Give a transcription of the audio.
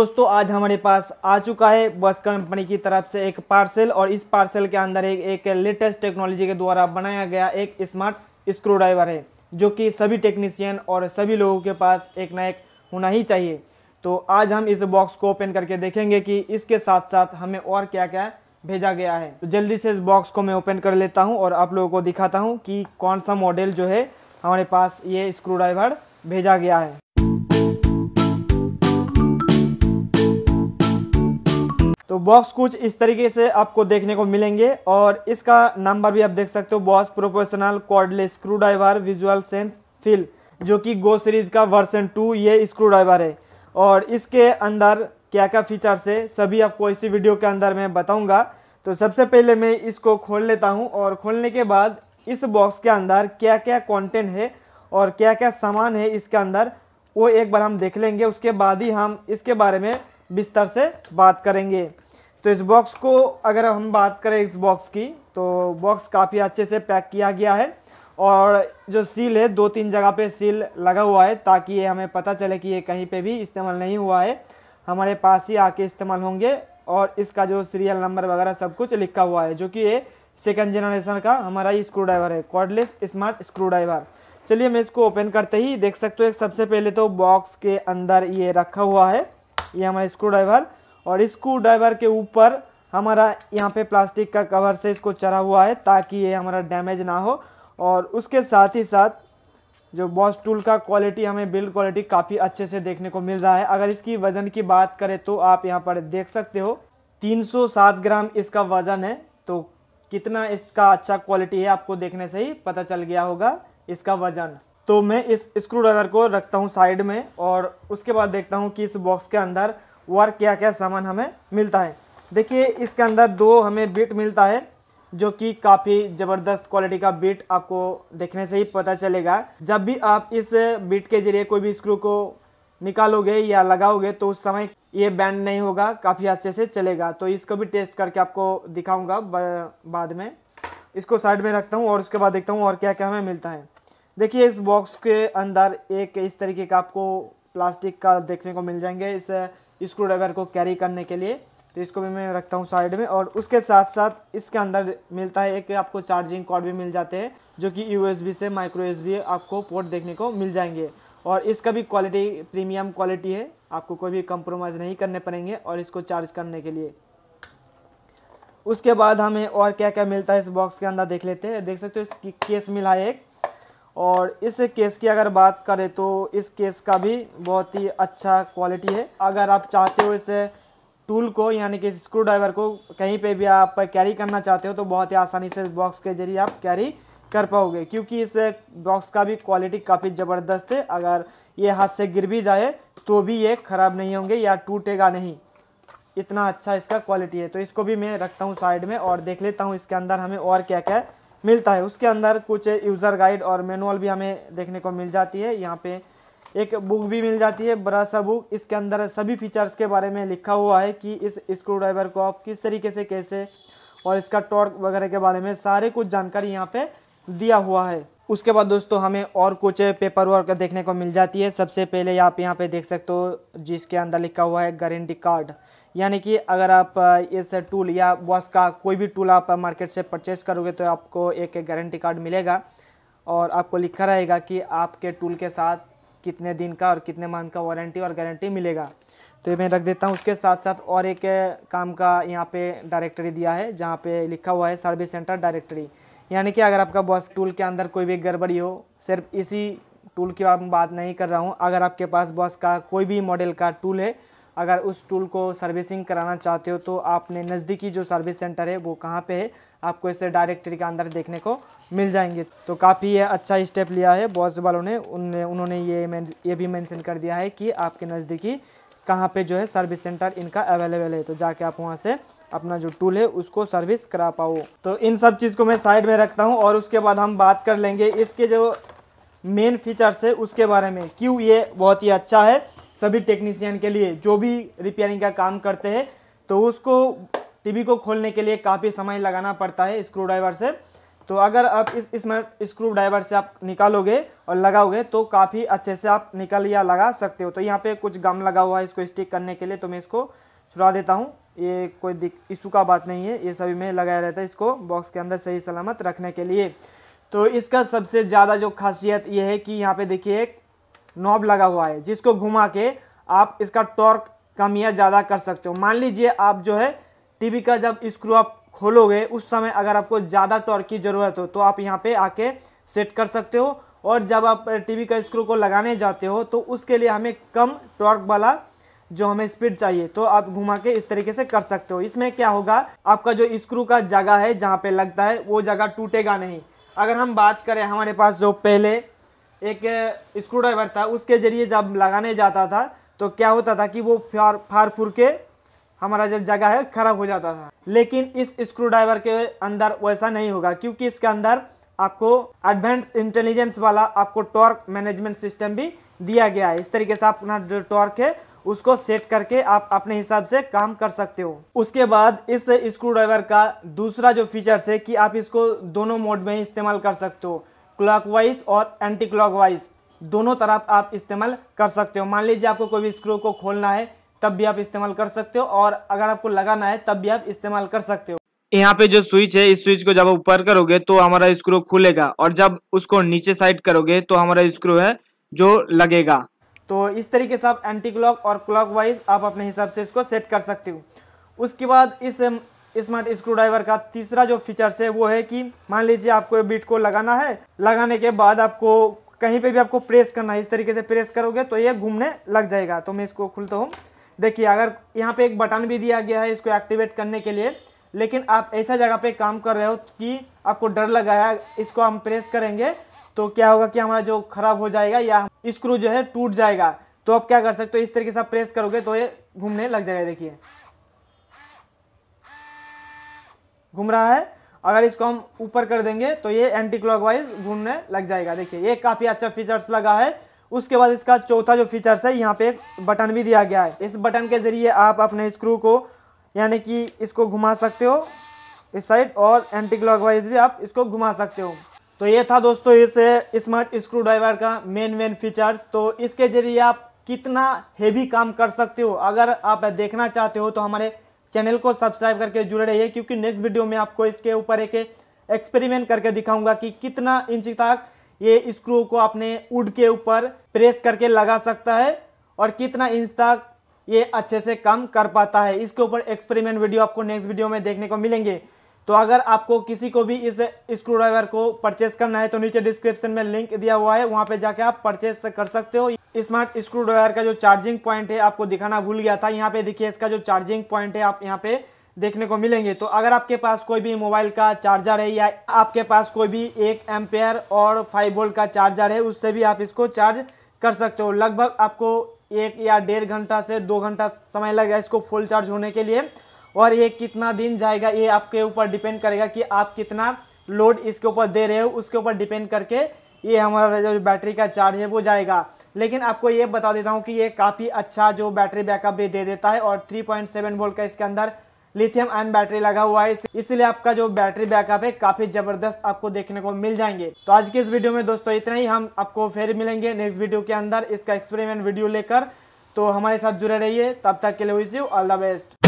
दोस्तों आज हमारे पास आ चुका है बस कंपनी की तरफ से एक पार्सल और इस पार्सल के अंदर एक एक लेटेस्ट टेक्नोलॉजी के द्वारा बनाया गया एक स्मार्ट स्क्रू ड्राइवर है जो कि सभी टेक्नीशियन और सभी लोगों के पास एक ना एक होना ही चाहिए तो आज हम इस बॉक्स को ओपन करके देखेंगे कि इसके साथ साथ हमें और क्या क्या भेजा गया है तो जल्दी से इस बॉक्स को मैं ओपन कर लेता हूँ और आप लोगों को दिखाता हूँ कि कौन सा मॉडल जो है हमारे पास ये स्क्रू ड्राइवर भेजा गया है तो बॉक्स कुछ इस तरीके से आपको देखने को मिलेंगे और इसका नंबर भी आप देख सकते हो Bosch professional cordless screwdriver visual sense fill जो कि गो सीरीज का वर्सन टू ये स्क्रू ड्राइवर है और इसके अंदर क्या क्या फीचर्स है सभी आपको इसी वीडियो के अंदर मैं बताऊंगा तो सबसे पहले मैं इसको खोल लेता हूं और खोलने के बाद इस बॉक्स के अंदर क्या क्या कंटेंट है और क्या क्या सामान है इसके अंदर वो एक बार हम देख लेंगे उसके बाद ही हम इसके बारे में विस्तार से बात करेंगे तो इस बॉक्स को अगर हम बात करें इस बॉक्स की तो बॉक्स काफ़ी अच्छे से पैक किया गया है और जो सील है दो तीन जगह पे सील लगा हुआ है ताकि ये हमें पता चले कि ये कहीं पे भी इस्तेमाल नहीं हुआ है हमारे पास ही आके इस्तेमाल होंगे और इसका जो सीरियल नंबर वगैरह सब कुछ लिखा हुआ है जो कि ये सेकेंड जनरेशन का हमारा ही स्क्रू ड्राइवर है कॉर्डलेस स्मार्ट स्क्रू ड्राइवर चलिए मैं इसको ओपन करते ही देख सकते हो सबसे पहले तो बॉक्स के अंदर ये रखा हुआ है ये हमारा स्क्रू ड्राइवर और स्क्रू ड्राइवर के ऊपर हमारा यहाँ पे प्लास्टिक का कवर से इसको चढ़ा हुआ है ताकि ये हमारा डैमेज ना हो और उसके साथ ही साथ जो बॉस टूल का क्वालिटी हमें बिल्ड क्वालिटी काफ़ी अच्छे से देखने को मिल रहा है अगर इसकी वज़न की बात करें तो आप यहाँ पर देख सकते हो 307 ग्राम इसका वज़न है तो कितना इसका अच्छा क्वालिटी है आपको देखने से ही पता चल गया होगा इसका वज़न तो मैं इस स्क्रू ड्राइवर को रखता हूँ साइड में और उसके बाद देखता हूँ कि इस बॉक्स के अंदर और क्या क्या सामान हमें मिलता है देखिए इसके अंदर दो हमें बिट मिलता है जो कि काफ़ी ज़बरदस्त क्वालिटी का बीट आपको देखने से ही पता चलेगा जब भी आप इस बीट के ज़रिए कोई भी स्क्रू को निकालोगे या लगाओगे तो उस समय ये बैंड नहीं होगा काफ़ी अच्छे से चलेगा तो इसको भी टेस्ट करके आपको दिखाऊंगा बाद में इसको साइड में रखता हूँ और उसके बाद देखता हूँ और क्या क्या हमें मिलता है देखिए इस बॉक्स के अंदर एक इस तरीके का आपको प्लास्टिक का देखने को मिल जाएंगे इस स्क्रू ड्राइवर को कैरी करने के लिए तो इसको भी मैं रखता हूँ साइड में और उसके साथ साथ इसके अंदर मिलता है एक आपको चार्जिंग कॉर्ड भी मिल जाते हैं जो कि यू से माइक्रो एस आपको पोर्ट देखने को मिल जाएंगे और इसका भी क्वालिटी प्रीमियम क्वालिटी है आपको कोई भी कंप्रोमाइज़ नहीं करने पड़ेंगे और इसको चार्ज करने के लिए उसके बाद हमें और क्या क्या मिलता है इस बॉक्स के अंदर देख लेते हैं देख सकते हो इसकी केस मिला है एक और इस केस की अगर बात करें तो इस केस का भी बहुत ही अच्छा क्वालिटी है अगर आप चाहते हो इस टूल को यानी कि स्क्रू ड्राइवर को कहीं पे भी आप कैरी करना चाहते हो तो बहुत ही आसानी से इस बॉक्स के जरिए आप कैरी कर पाओगे क्योंकि इस बॉक्स का भी क्वालिटी काफ़ी ज़बरदस्त है अगर ये हाथ से गिर भी जाए तो भी ये ख़राब नहीं होंगे या टूटेगा नहीं इतना अच्छा इसका क्वालिटी है तो इसको भी मैं रखता हूँ साइड में और देख लेता हूँ इसके अंदर हमें और क्या क्या है मिलता है उसके अंदर कुछ यूज़र गाइड और मैनुअल भी हमें देखने को मिल जाती है यहाँ पे एक बुक भी मिल जाती है बड़ा सा बुक इसके अंदर सभी फीचर्स के बारे में लिखा हुआ है कि इस स्क्रू ड्राइवर को आप किस तरीके से कैसे और इसका टॉर्क वगैरह के बारे में सारे कुछ जानकारी यहाँ पे दिया हुआ है उसके बाद दोस्तों हमें और कुछ पेपर वर्क देखने को मिल जाती है सबसे पहले आप यहाँ पे देख सकते हो जिसके अंदर लिखा हुआ है गारंटी कार्ड यानी कि अगर आप इस टूल या बॉस का कोई भी टूल आप मार्केट से परचेस करोगे तो आपको एक गारंटी कार्ड मिलेगा और आपको लिखा रहेगा कि आपके टूल के साथ कितने दिन का और कितने मंथ का वारंटी और गारंटी मिलेगा तो ये मैं रख देता हूँ उसके साथ साथ और एक काम का यहाँ पे डायरेक्टरी दिया है जहाँ पे लिखा हुआ है सर्विस सेंटर डायरेक्टरी यानी कि अगर आपका बॉस टूल के अंदर कोई भी गड़बड़ी हो सिर्फ इसी टूल की बात नहीं कर रहा हूँ अगर आपके पास बॉस का कोई भी मॉडल का टूल है अगर उस टूल को सर्विसिंग कराना चाहते हो तो आपने नज़दीकी जो सर्विस सेंटर है वो कहाँ पे है आपको इसे डायरेक्टरी के अंदर देखने को मिल जाएंगे तो काफ़ी ये अच्छा स्टेप लिया है बॉस वालों ने उनने उन्होंने ये ये भी मैंसन कर दिया है कि आपके नज़दीकी कहाँ पर जो है सर्विस सेंटर इनका अवेलेबल है तो जाके आप वहाँ से अपना जो टूल है उसको सर्विस करा पाओ तो इन सब चीज़ को मैं साइड में रखता हूँ और उसके बाद हम बात कर लेंगे इसके जो मेन फीचर्स है उसके बारे में क्यों ये बहुत ही अच्छा है सभी टेक्नीसियन के लिए जो भी रिपेयरिंग का काम करते हैं तो उसको टीवी को खोलने के लिए काफ़ी समय लगाना पड़ता है स्क्रू ड्राइवर से तो अगर आप इस इसमें स्क्रू ड्राइवर से आप निकालोगे और लगाओगे तो काफ़ी अच्छे से आप निकल या लगा सकते हो तो यहाँ पे कुछ गम लगा हुआ है इसको स्टिक करने के लिए तो मैं इसको छुड़ा देता हूँ ये कोई दिक इशू का बात नहीं है ये सभी में लगाया रहता है इसको बॉक्स के अंदर सही सलामत रखने के लिए तो इसका सबसे ज़्यादा जो खासियत ये है कि यहाँ पे देखिए एक नॉब लगा हुआ है जिसको घुमा के आप इसका टॉर्क कम या ज़्यादा कर सकते हो मान लीजिए आप जो है टीवी का जब स्क्रू आप खोलोगे उस समय अगर आपको ज़्यादा टॉर्क की ज़रूरत हो तो आप यहाँ पे आके सेट कर सकते हो और जब आप टीवी का स्क्रू को लगाने जाते हो तो उसके लिए हमें कम टॉर्क वाला जो हमें स्पीड चाहिए तो आप घुमा के इस तरीके से कर सकते हो इसमें क्या होगा आपका जो स्क्रू का जगह है जहाँ पर लगता है वो जगह टूटेगा नहीं अगर हम बात करें हमारे पास जो पहले एक स्क्रू ड्राइवर था उसके ज़रिए जब लगाने जाता था तो क्या होता था कि वो फार फार फूर के हमारा जो जगह है ख़राब हो जाता था लेकिन इस स्क्रू ड्राइवर के अंदर वैसा नहीं होगा क्योंकि इसके अंदर आपको एडवांस इंटेलिजेंस वाला आपको टॉर्क मैनेजमेंट सिस्टम भी दिया गया है इस तरीके से आप अपना जो टॉर्क है उसको सेट करके आप अपने हिसाब से काम कर सकते हो उसके बाद इस स्क्रू ड्राइवर का दूसरा जो फीचर्स है कि आप इसको दोनों मोड में इस्तेमाल कर सकते हो क्लॉकवाइज और एंटी क्लॉकवाइज दोनों तरफ आप इस्तेमाल कर सकते हो मान लीजिए आपको कोई भी स्क्रू को खोलना है तब भी आप इस्तेमाल कर सकते हो और अगर आपको लगाना है तब भी आप इस्तेमाल कर सकते हो यहाँ पे जो स्विच है इस स्विच को जब ऊपर करोगे तो हमारा स्क्रू खुलेगा और जब उसको नीचे साइड करोगे तो हमारा स्क्रू है जो लगेगा तो इस तरीके से आप एंटी क्लॉक और क्लॉक वाइज आप अपने हिसाब से इसको सेट कर सकते हो उसके बाद इस स्मार्ट स्क्रू ड्राइवर का तीसरा जो फीचर्स है वो है कि मान लीजिए आपको बीट को लगाना है लगाने के बाद आपको कहीं पे भी आपको प्रेस करना है इस तरीके से प्रेस करोगे तो ये घूमने लग जाएगा तो मैं इसको खुलता हूँ देखिए अगर यहाँ पे एक बटन भी दिया गया है इसको एक्टिवेट करने के लिए लेकिन आप ऐसा जगह पे काम कर रहे हो कि आपको डर लगा है इसको हम प्रेस करेंगे तो क्या होगा कि हमारा जो खराब हो जाएगा या स्क्रू जो है टूट जाएगा तो आप क्या कर सकते हो इस तरीके से आप प्रेस करोगे तो ये घूमने लग जाएगा देखिए घूम रहा है अगर इसको हम ऊपर कर देंगे तो ये एंटी क्लॉकवाइज घूमने लग जाएगा देखिए ये काफ़ी अच्छा फीचर्स लगा है उसके बाद इसका चौथा जो फीचर्स है यहाँ पे एक बटन भी दिया गया है इस बटन के ज़रिए आप अपने स्क्रू को यानी कि इसको घुमा सकते हो इस साइड और एंटी क्लॉकवाइज भी आप इसको घुमा सकते हो तो ये था दोस्तों इस स्मार्ट स्क्रू ड्राइवर का मेन मेन फीचर्स तो इसके ज़रिए आप कितना हेवी काम कर सकते हो अगर आप देखना चाहते हो तो हमारे चैनल को सब्सक्राइब करके जुड़े रहिए क्योंकि नेक्स्ट वीडियो में आपको इसके ऊपर एक एक्सपेरिमेंट करके दिखाऊंगा कि कितना इंच तक ये स्क्रू को आपने उड के ऊपर प्रेस करके लगा सकता है और कितना इंच तक ये अच्छे से काम कर पाता है इसके ऊपर एक्सपेरिमेंट वीडियो आपको नेक्स्ट वीडियो में देखने को मिलेंगे तो अगर आपको किसी को भी इस स्क्रू ड्राइवर को परचेस करना है तो नीचे डिस्क्रिप्शन में लिंक दिया हुआ है वहां पे जाके आप परचेस कर सकते हो स्मार्ट स्क्रू ड्राइवर का जो चार्जिंग पॉइंट है आपको दिखाना भूल गया था यहाँ पे देखिए इसका जो चार्जिंग पॉइंट है आप यहाँ पे देखने को मिलेंगे तो अगर आपके पास कोई भी मोबाइल का चार्जर है या आपके पास कोई भी एक एम्पेयर और फाइव वोल्ट का चार्जर है उससे भी आप इसको चार्ज कर सकते हो लगभग आपको एक या डेढ़ घंटा से दो घंटा समय लगेगा इसको फुल चार्ज होने के लिए और ये कितना दिन जाएगा ये आपके ऊपर डिपेंड करेगा कि आप कितना लोड इसके ऊपर दे रहे हो उसके ऊपर डिपेंड करके ये हमारा जो बैटरी का चार्ज है वो जाएगा लेकिन आपको ये बता देता हूँ कि ये काफ़ी अच्छा जो बैटरी बैकअप भी दे देता है और 3.7 वोल्ट का इसके अंदर लिथियम आयन बैटरी लगा हुआ है इसलिए आपका जो बैटरी बैकअप है काफ़ी ज़बरदस्त आपको देखने को मिल जाएंगे तो आज की इस वीडियो में दोस्तों इतना ही हम आपको फिर मिलेंगे नेक्स्ट वीडियो के अंदर इसका एक्सपेरिमेंट वीडियो लेकर तो हमारे साथ जुड़े रहिए तब तक के लिए wish you all the best